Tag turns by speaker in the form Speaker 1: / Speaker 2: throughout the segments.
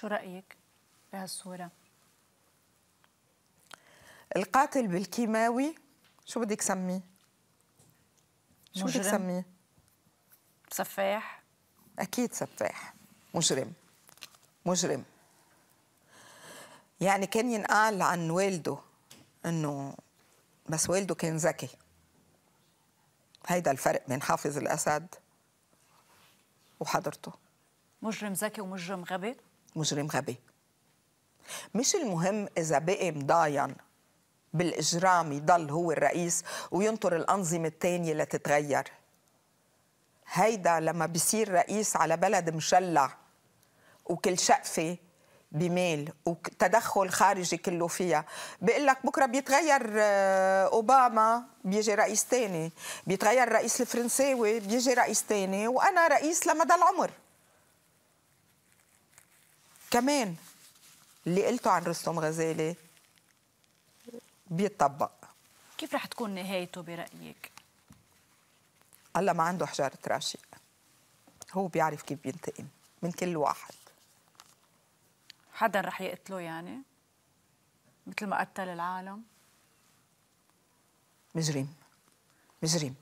Speaker 1: شو رأيك بهالصورة؟ القاتل بالكيماوي شو بدك سميه؟ شو بدك سميه؟ سفاح أكيد سفاح مجرم مجرم يعني كان ينقال عن والده انه بس والده كان ذكي هيدا الفرق بين حافظ الاسد وحضرته مجرم ذكي ومجرم غبي مجرم غبي مش المهم إذا بقي مضاين بالإجرام يضل هو الرئيس وينطر الأنظمة الثانية لتتغير هيدا لما بصير رئيس على بلد مشلع وكل شقفة بميل وتدخل خارجي كله فيها بقول لك بكره بيتغير آه، اوباما بيجي رئيس تاني بيتغير الرئيس الفرنساوي بيجي رئيس تاني وانا رئيس لمدى العمر كمان اللي قلته عن رستم غزالي بيتطبق كيف رح تكون نهايته برأيك؟ الله ما عنده حجارة راشق هو بيعرف كيف بينتقم من كل واحد حدا رح يقتله يعني؟ مثل ما قتل العالم؟ مجرم مجرم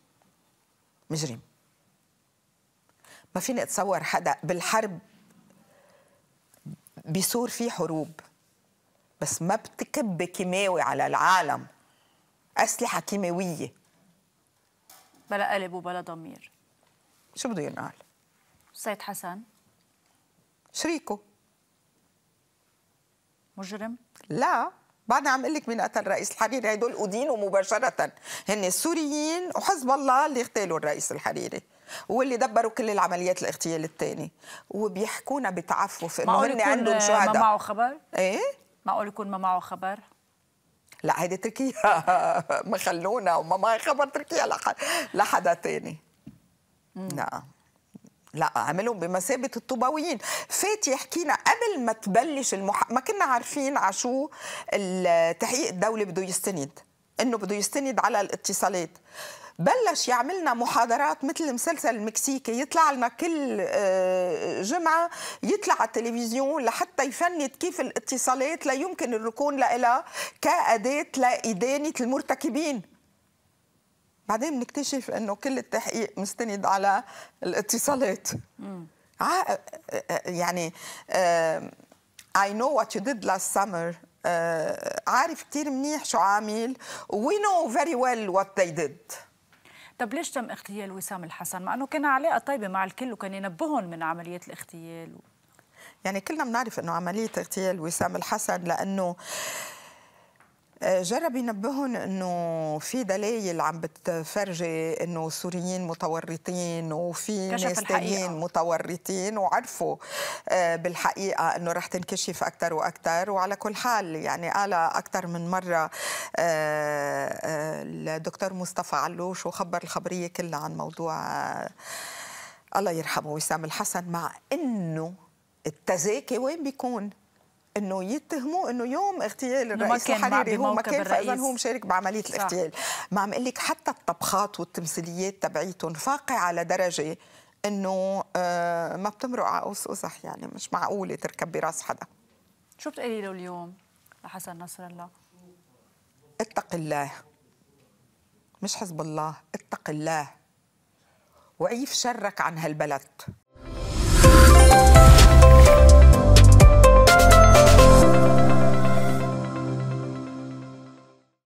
Speaker 1: مجرم ما فيني اتصور حدا بالحرب بيثور فيه حروب بس ما بتكب كيماوي على العالم أسلحة كيماوية بلا قلب وبلا ضمير شو بده ينقال؟ سيد حسن شريكه مجرم؟ لا بعد عم اقول لك مين قتل رئيس الحريري هدول أدينوا مباشرة هن السوريين وحزب الله اللي اغتالوا الرئيس الحريري واللي دبروا كل العمليات الاغتيال الثاني وبيحكونا بتعفف انه هن عندهم شهداء ما معه خبر؟ ايه معقول يكون ما معه خبر؟ لا هيدي تركيا ما خلونا وما معي خبر تركيا لحدا تاني نعم لا عملهم بمثابة الطوباويين فات يحكينا قبل ما تبلش المح... ما كنا عارفين على شو التحقيق الدولي بده يستند انه بده يستند على الاتصالات بلش يعملنا محاضرات مثل المسلسل المكسيكي يطلع لنا كل آه، جمعة يطلع على التلفزيون لحتى يفند كيف الاتصالات لا يمكن الركون لها كأداة لإدانة المرتكبين بعدين بنكتشف انه كل التحقيق مستند على الاتصالات آه، آه، يعني I know what you did last summer عارف كثير منيح شو عامل we know very well what they did طب ليش تم اغتيال وسام الحسن مع انه كان علاقه طيبه مع الكل وكان ينبههم من عمليه الاغتيال و... يعني كلنا بنعرف انه عمليه اغتيال وسام الحسن لانه جرب ينبههم انه في دلائل عم بتفرجي انه السوريين متورطين وفي ناس تانيين متورطين وعرفوا آه، بالحقيقه انه رح تنكشف اكثر واكثر وعلى كل حال يعني قال اكثر من مره الدكتور آه، آه، مصطفى علوش وخبر الخبريه كلها عن موضوع الله يرحمه وسام الحسن مع انه التزاكي وين بيكون؟ انه يتهموه انه يوم اغتيال الرئيس الحريري هو ما كان فاذا هو مشارك بعمليه صح. الاغتيال ما عم اقول لك حتى الطبخات والتمثيليات تبعيتهم فاقعه لدرجه انه آه، ما بتمرق على قوس قزح يعني مش معقوله تركب براس حدا شو بتقولي له اليوم لحسن نصر الله اتق الله مش حزب الله اتق الله وعيف شرك عن هالبلد